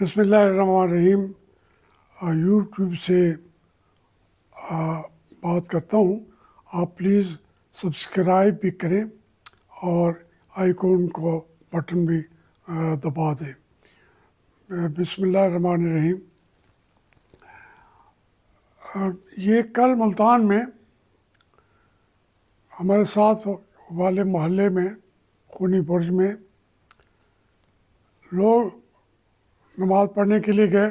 बसमीम यूट्यूब से आ, बात करता हूँ आप प्लीज़ सब्सक्राइब भी करें और आइकॉन को बटन भी आ, दबा दें रहीम ये कल मुल्तान में हमारे साथ वाले मोहल्ले में खूनी बुर्ज में लोग नमाज़ पढ़ने के लिए गए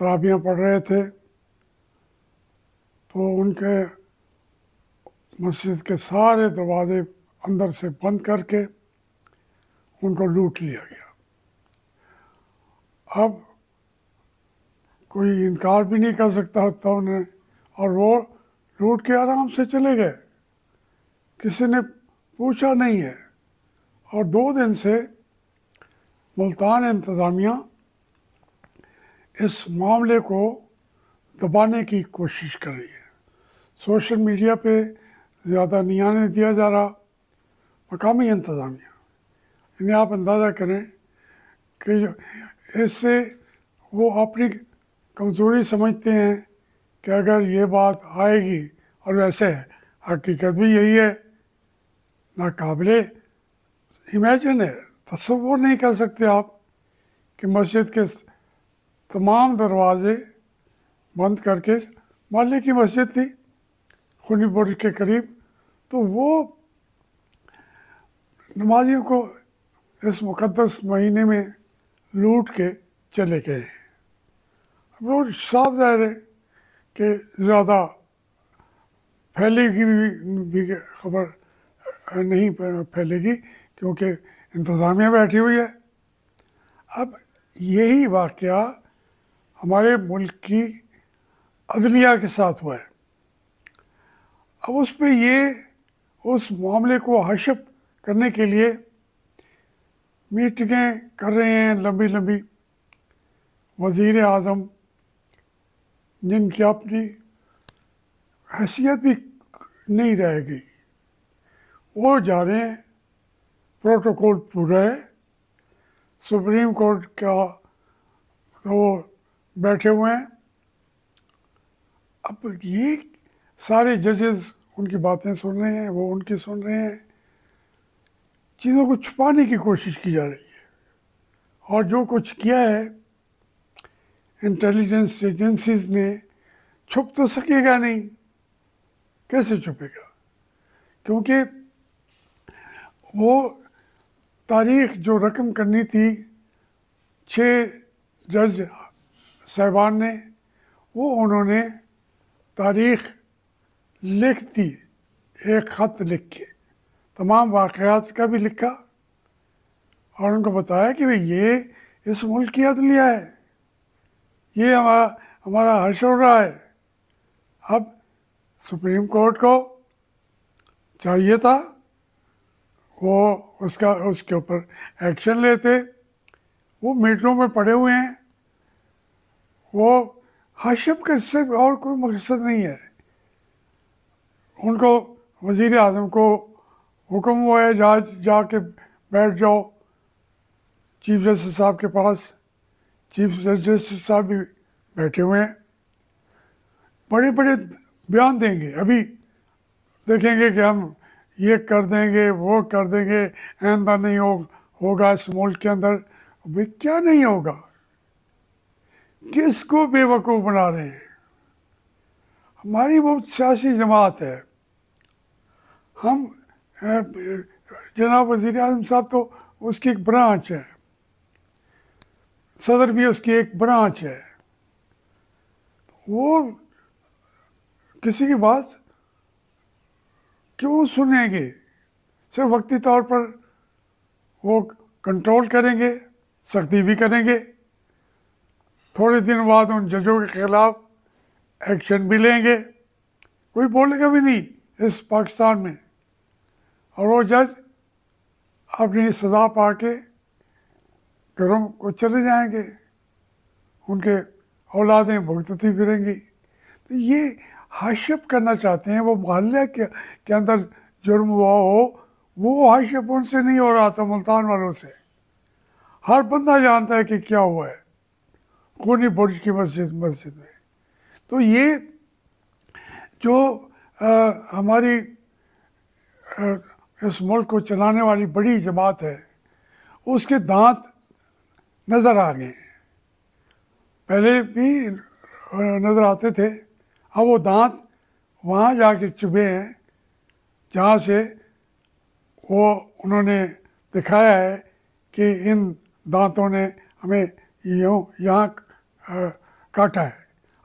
तराबियाँ पढ़ रहे थे तो उनके मस्जिद के सारे दरवाजे अंदर से बंद करके उनको लूट लिया गया अब कोई इनकार भी नहीं कर सकता था उन्हें और वो लूट के आराम से चले गए किसी ने पूछा नहीं है और दो दिन से मुल्तान इंतज़ामिया इस मामले को दबाने की कोशिश कर रही है सोशल मीडिया पे ज़्यादा नियाने दिया जा रहा मकामी इंतज़ामिया इन्हें आप अंदाज़ा करें कि इससे वो अपनी कमज़ोरी समझते हैं कि अगर ये बात आएगी और वैसे है हकीकत भी यही है नाकबले इमेजन है तस्वुर नहीं कर सकते आप कि मस्जिद के तमाम दरवाजे बंद करके मोहल्ले की मस्जिद थी खुनी बोर्ड के करीब तो वो नमाजियों को इस मुकदस महीने में लूट के चले गए हैं वो साफ जाहिर है कि ज़्यादा फैलेगी भी, भी खबर नहीं फैलेगी क्योंकि इंतज़ामिया बैठी हुई है अब यही वाक़ हमारे मुल्क की अदलिया के साथ हुआ है अब उस पर ये उस मामले को हशप करने के लिए मीटिंगें कर रहे हैं लंबी लंबी वज़ी अजम जिनकी अपनी हैसियत भी नहीं रह गई वो जा रहे हैं प्रोटोकॉल पूरा है सुप्रीम कोर्ट का वो बैठे हुए हैं अब ये सारे जजेस उनकी बातें सुन रहे हैं वो उनकी सुन रहे हैं चीज़ों को छुपाने की कोशिश की जा रही है और जो कुछ किया है इंटेलिजेंस एजेंसीज ने छुप तो सकेगा नहीं कैसे छुपेगा क्योंकि वो तारीख जो रकम करनी थी छः जज साहबान ने वो उन्होंने तारीख लिख दी एक ख़त लिख के तमाम वाक़ात का भी लिखा और उनको बताया कि भाई ये इस मुल्क की अदलिया है ये हमारा हमारा हर्ष हो रहा है अब सुप्रीम कोर्ट को चाहिए था वो उसका उसके ऊपर एक्शन लेते वो मीटरों में पड़े हुए हैं वो हाशिम का सिर्फ और कोई मकसद नहीं है उनको वज़ी अजम को हुक्म हुआ है जा जाके बैठ जाओ चीफ जस्टिस साहब के पास चीफ जस्टिस साहब भी बैठे हुए हैं बड़े बड़े बयान देंगे अभी देखेंगे कि हम ये कर देंगे वो कर देंगे ऐंदा नहीं हो होगा इस मुल्क के अंदर भाई क्या नहीं होगा किसको बेवकूफ़ बना रहे हैं हमारी वो सियासी जमात है हम जनाब वज़ी अजम साहब तो उसकी एक ब्रांच है सदर भी उसकी एक ब्रांच है वो किसी की बात क्यों सुनेंगे सिर्फ वक्ती तौर पर वो कंट्रोल करेंगे सख्ती भी करेंगे थोड़े दिन बाद उन जजों के खिलाफ एक्शन भी लेंगे कोई बोलेगा भी नहीं इस पाकिस्तान में और वो जज अपनी सजा पा के घरों को चले जाएंगे उनके औलादें भुगतती फिरेंगी तो ये हाशिप करना चाहते हैं वो मोहल्ले के, के अंदर जुर्म हुआ हो वो हाशिप उनसे नहीं हो रहा था मुल्तान वालों से हर बंदा जानता है कि क्या हुआ है कोनी बुर्ज की मस्जिद मस्जिद में तो ये जो आ, हमारी आ, इस मुल्क को चलाने वाली बड़ी जमात है उसके दांत नज़र आ गए हैं पहले भी नज़र आते थे अब वो दांत वहाँ जा कर चुभे हैं जहाँ से वो उन्होंने दिखाया है कि इन दांतों ने हमें यूँ यहाँ काटा है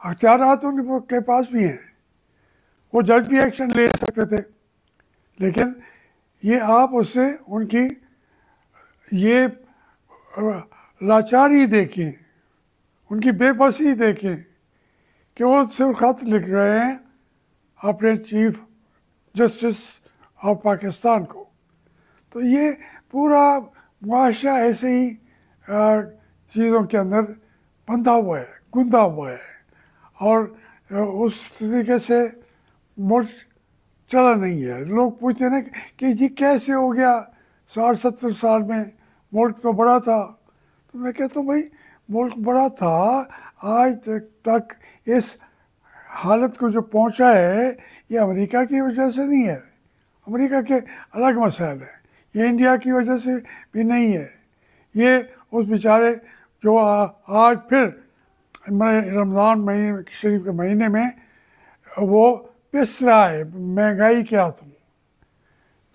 अख्तियार उनके के पास भी हैं वो जज भी एक्शन ले सकते थे लेकिन ये आप उससे उनकी ये लाचारी देखें उनकी बेबसी देखें कि वो सिर्फ खत लिख गए हैं अपने चीफ जस्टिस ऑफ पाकिस्तान को तो ये पूरा मुआशा ऐसे ही चीज़ों के अंदर बंधा हुआ है गुंदा हुआ है और उस तरीके से मुल्क चला नहीं है लोग पूछते ना कि जी कैसे हो गया साठ सत्तर साल में मुल्क तो बड़ा था तो मैं कहता हूँ भाई मुल्क बड़ा था आज तक इस हालत को जो पहुंचा है ये अमेरिका की वजह से नहीं है अमेरिका के अलग मसाइल हैं ये इंडिया की वजह से भी नहीं है ये उस बेचारे जो आ, आज फिर रमज़ान महीने शरीफ के महीने में वो पिस रहा है महंगाई के हाथों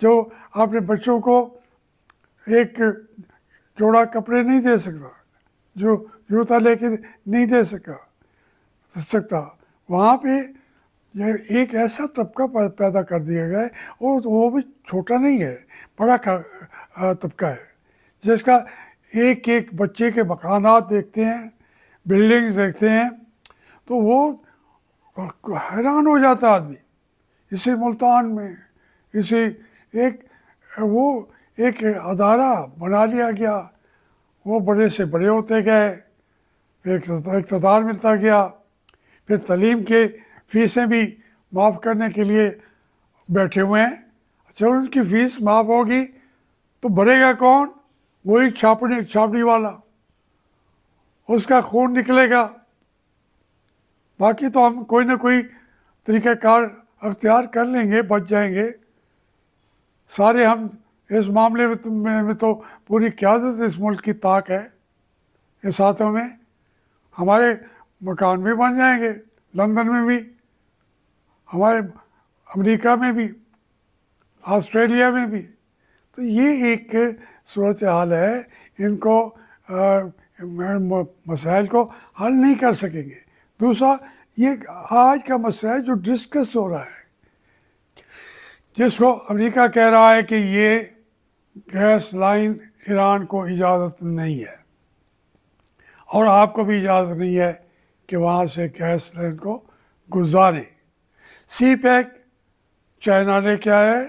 जो अपने बच्चों को एक जोड़ा कपड़े नहीं दे सकता जो जूता था नहीं दे सका दे तो सकता वहाँ पे ये एक ऐसा तबका पैदा कर दिया गया है और तो वो भी छोटा नहीं है बड़ा तबका है जिसका एक एक बच्चे के मकान देखते हैं बिल्डिंग्स देखते हैं तो वो हैरान हो जाता आदमी इसी मुल्तान में इसी एक वो एक अदारा बना लिया गया वो बड़े से बड़े होते गए फिर इकतदार मिलता गया फिर तलीम के फीसें भी माफ़ करने के लिए बैठे हुए हैं अच्छा उनकी फ़ीस माफ़ होगी तो भरेगा कौन वही छापड़ी छापड़ी वाला उसका खून निकलेगा बाकी तो हम कोई ना कोई तरीक़ाकार अख्तियार कर लेंगे बच जाएंगे सारे हम इस मामले में तो, में तो पूरी क्यादत इस मुल्क की ताक है इस हाथों में हमारे मकान भी बन जाएंगे लंदन में भी हमारे अमेरिका में भी ऑस्ट्रेलिया में भी तो ये एक सूरत हाल है इनको मसाइल को हल नहीं कर सकेंगे दूसरा ये आज का मसला है जो डिस्कस हो रहा है जिसको अमेरिका कह रहा है कि ये गैस लाइन ईरान को इजाज़त नहीं है और आपको भी इजाज़त नहीं है कि वहाँ से गैस लाइन को गुजारें सी पैक चाइना ने क्या है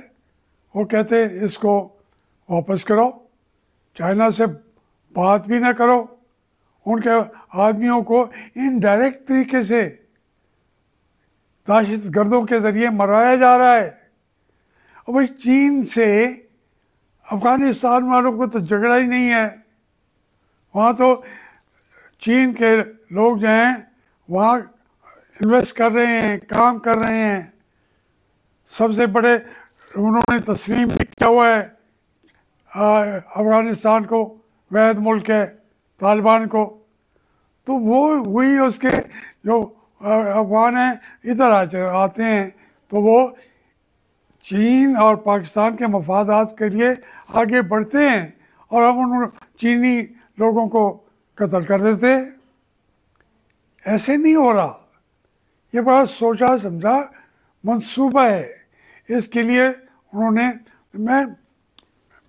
वो कहते हैं इसको वापस करो चाइना से बात भी ना करो उनके आदमियों को इनडायरेक्ट तरीके से दहशत गर्दों के ज़रिए मराया जा रहा है और भाई चीन से अफ़गानिस्तान वालों को तो झगड़ा ही नहीं है वहाँ तो चीन के लोग जो हैं वहाँ इन्वेस्ट कर रहे हैं काम कर रहे हैं सबसे बड़े उन्होंने तस्लीम भी किया हुआ है अफ़गानिस्तान को वैध मुल्क है तालिबान को तो वो वही उसके जो अफगान हैं इधर आते आते हैं तो वो चीन और पाकिस्तान के मफादात के लिए आगे बढ़ते हैं और हम उन चीनी लोगों को कत्ल कर देते ऐसे नहीं हो रहा ये बड़ा सोचा समझा मंसूबा है इसके लिए उन्होंने मैं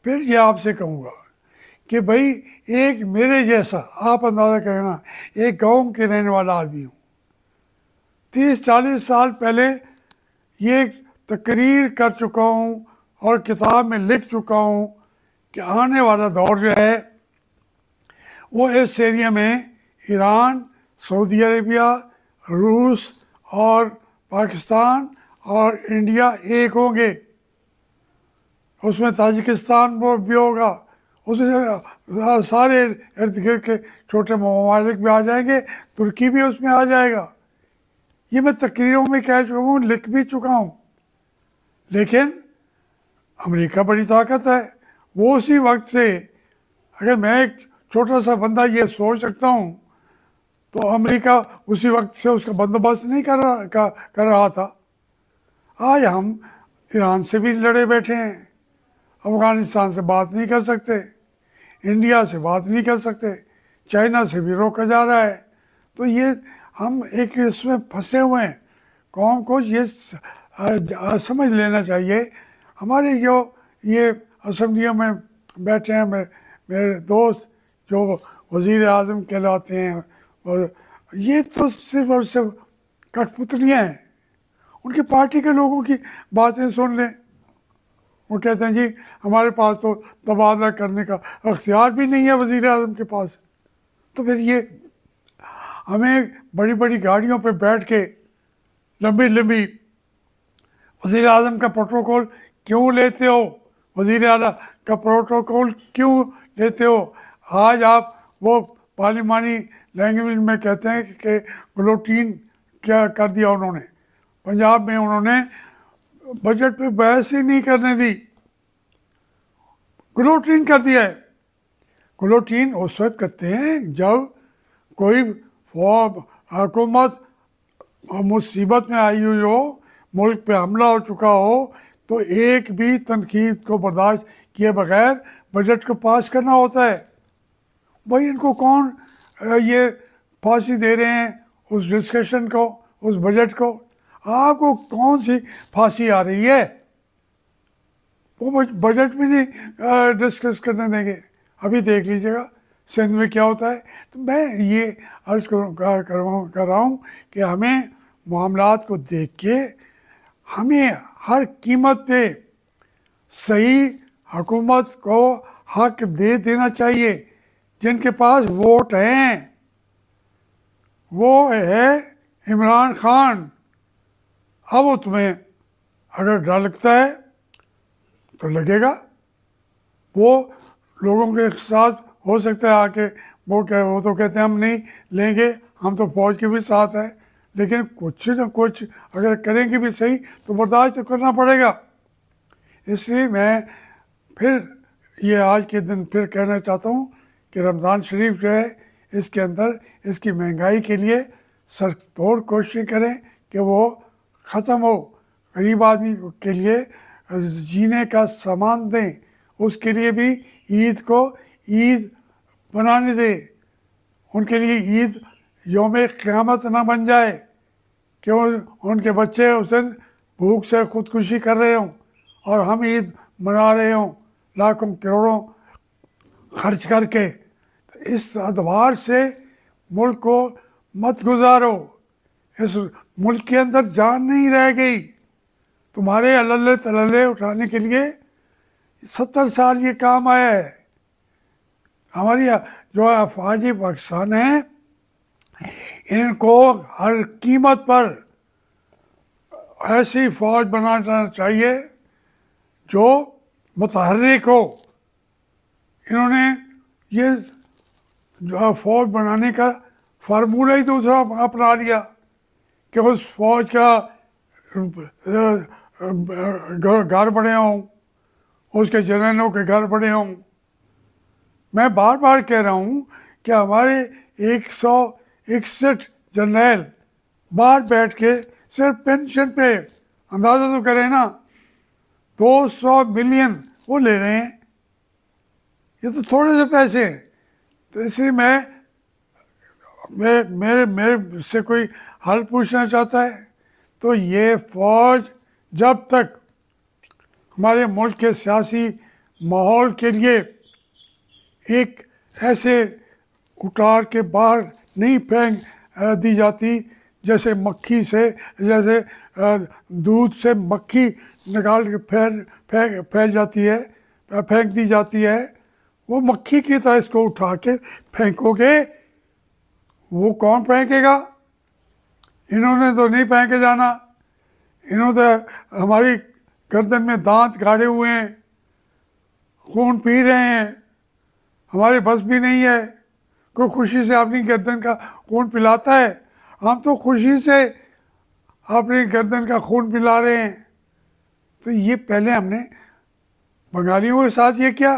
फिर ये आपसे कहूँगा कि भाई एक मेरे जैसा आप अंदाज़ा करना एक गाँव के रहने वाला आदमी हूँ तीस चालीस साल पहले ये तकरीर कर चुका हूँ और किताब में लिख चुका हूँ कि आने वाला दौर जो है वो इस एरिया में ईरान सऊदी अरेबिया रूस और पाकिस्तान और इंडिया एक होंगे उसमें ताजिकिस्तान वो भी होगा उसमें सारे इर्द गिर्द के छोटे ममालिक भी आ जाएंगे तुर्की भी उसमें आ जाएगा ये मैं तकरीरों में कह चुका हूँ लिख भी चुका हूँ लेकिन अमेरिका बड़ी ताकत है वो उसी वक्त से अगर मैं एक छोटा सा बंदा ये सोच सकता हूँ तो अमेरिका उसी वक्त से उसका बंदोबस्त नहीं कर रहा का, कर रहा था आज हम ईरान से भी लड़े बैठे हैं अफ़गानिस्तान से बात नहीं कर सकते इंडिया से बात नहीं कर सकते चाइना से भी रोका जा रहा है तो ये हम एक इसमें फंसे हुए हैं कौम को ये समझ लेना चाहिए हमारे जो ये असम्बलियों में बैठे हैं मेरे दोस्त जो वजीर अजम कहलाते हैं और ये तो सिर्फ और सिर्फ कठपुतलियाँ हैं उनकी पार्टी के लोगों की बातें सुन लें वो कहते हैं जी हमारे पास तो तबादला करने का अख्तियार भी नहीं है वज़ी अजम के पास तो फिर ये हमें बड़ी बड़ी गाड़ियों पर बैठ के लंबी लंबी वज़ी अजम का प्रोटोकॉल क्यों लेते हो वज़ी अला का प्रोटोकॉल क्यों लेते हो आज आप वो पार्लिमानी लैंग्वेज में कहते हैं कि ग्लोटीन क्या कर दिया उन्होंने पंजाब में उन्होंने बजट पे बहस ही नहीं करने दी ग्लोटीन कर दिया है ग्लोटीन उस वक्त करते हैं जब कोई हुकूमत मुसीबत में आई हुई हो मुल्क पे हमला हो चुका हो तो एक भी तनकीद को बर्दाश्त किए बगैर बजट को पास करना होता है भाई इनको कौन ये फांसी दे रहे हैं उस डिस्कशन को उस बजट को आपको कौन सी फांसी आ रही है वो बजट भी नहीं डिस्कस करने देंगे अभी देख लीजिएगा सिंध में क्या होता है तो मैं ये अर्ज करूँ कर, कर, कर रहा हूँ कि हमें मामला को देख के हमें हर कीमत पे सही हुकूमत को हक दे देना चाहिए जिनके पास वोट हैं वो है इमरान खान अब उसमें अगर डर लगता है तो लगेगा वो लोगों के साथ हो सकता है आके वो कह वो तो कहते हैं हम नहीं लेंगे हम तो फौज के भी साथ हैं लेकिन कुछ ना कुछ अगर करेंगे भी सही तो बर्दाश्त तो करना पड़ेगा इसलिए मैं फिर ये आज के दिन फिर कहना चाहता हूँ कि रमज़ान शरीफ जो है इसके अंदर इसकी महंगाई के लिए सर तोड़ कोशिशें करें कि वो ख़त्म हो गरीब आदमी के लिए जीने का सामान दें उसके लिए भी ईद को ईद बनाने दें उनके लिए ईद योम क़्यामत ना बन जाए कि उन, उनके बच्चे उस दिन भूख से खुदकुशी कर रहे हों और हम ईद मना रहे हों लाखों करोड़ों खर्च करके इस अदवार से मुल्क को मत गुजारो इस मुल्क के अंदर जान नहीं रह गई तुम्हारे अल्ले तल्ले उठाने के लिए सत्तर साल ये काम आया है हमारी जो अफवाजी पाकिस्तान है इनको हर कीमत पर ऐसी फौज बनाना चाहिए जो मतहरिक हो इन्होंने ये जो है फौज बनाने का फार्मूला ही दूसरा अपना लिया कि उस फौज का घर बने हों उसके जनरलों के घर बने हों मैं बार बार कह रहा हूँ कि हमारे एक सौ इकसठ जनरल बाहर बैठ के सिर्फ पेंशन पे अंदाज़ा तो करें ना 200 मिलियन वो ले रहे हैं ये तो थोड़े से पैसे हैं तो इसलिए मैं मेरे मेरे से कोई हल पूछना चाहता है तो ये फौज जब तक हमारे मुल्क के सियासी माहौल के लिए एक ऐसे उतार के बाहर नहीं फेंक दी जाती जैसे मक्खी से जैसे दूध से मक्खी निकाल के फैल फैल फैल जाती है फेंक दी जाती है वो मक्खी की तरह इसको उठा के फेंकोगे वो कौन फेंकेगा इन्होंने तो नहीं फेंके जाना इन्होंने तो हमारी गर्दन में दांत गाड़े हुए हैं खून पी रहे हैं हमारे बस भी नहीं है कोई खुशी से अपनी गर्दन का खून पिलाता है हम तो खुशी से अपनी गर्दन का खून पिला रहे हैं तो ये पहले हमने बंगालियों के साथ ये क्या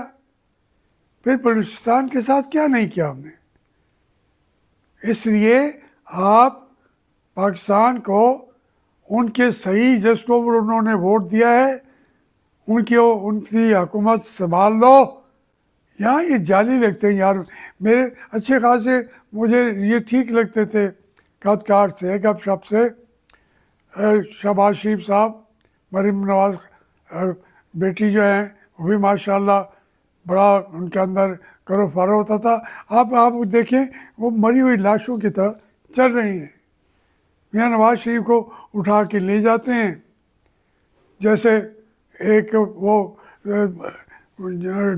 फिर बलूचिस्तान के साथ क्या नहीं किया हमने इसलिए आप पाकिस्तान को उनके सही जिसको उन्होंने वोट दिया है उनकी उनकी हुकूमत संभाल लो यहाँ ये जाली लगते हैं यार मेरे अच्छे खासे मुझे ये ठीक लगते थे कदकार से गप शप से शबाज शरीफ साहब मरीम नवाज बेटी जो हैं वो भी माशाल्लाह बड़ा उनके अंदर करो फारा होता था अब आप देखें वो मरी हुई लाशों की तरह चल रही हैं मियाँ नवाज शरीफ को उठा के ले जाते हैं जैसे एक वो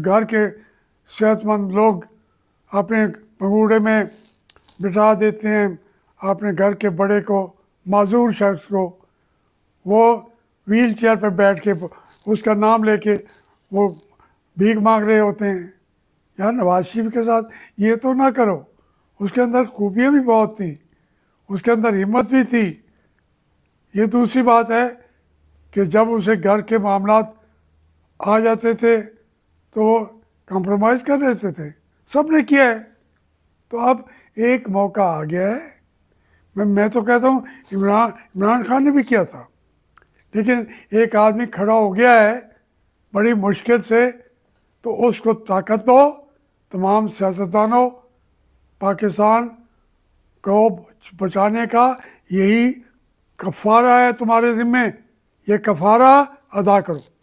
घर के सेहतमंद लोग अपने पंगूड़े में बिठा देते हैं अपने घर के बड़े को माजूर शख्स को वो व्हील चेयर पर बैठ के उसका नाम लेके वो भीख मांग रहे होते हैं यार नवाज शरीफ के साथ ये तो ना करो उसके अंदर खूबियाँ भी बहुत थी उसके अंदर हिम्मत भी थी ये दूसरी बात है कि जब उसे घर के मामला आ जाते थे तो वो कंप्रोमाइज़ कर लेते थे सब ने किया है तो अब एक मौका आ गया है मैं मैं तो कहता हूँ इमरान इमरान खान ने भी किया था लेकिन एक आदमी खड़ा हो गया है बड़ी मुश्किल से तो उसको ताकत दो तमाम सियासतदानों पाकिस्तान को बचाने का यही कफारा है तुम्हारे ज़िम्मे ये कफारा अदा करो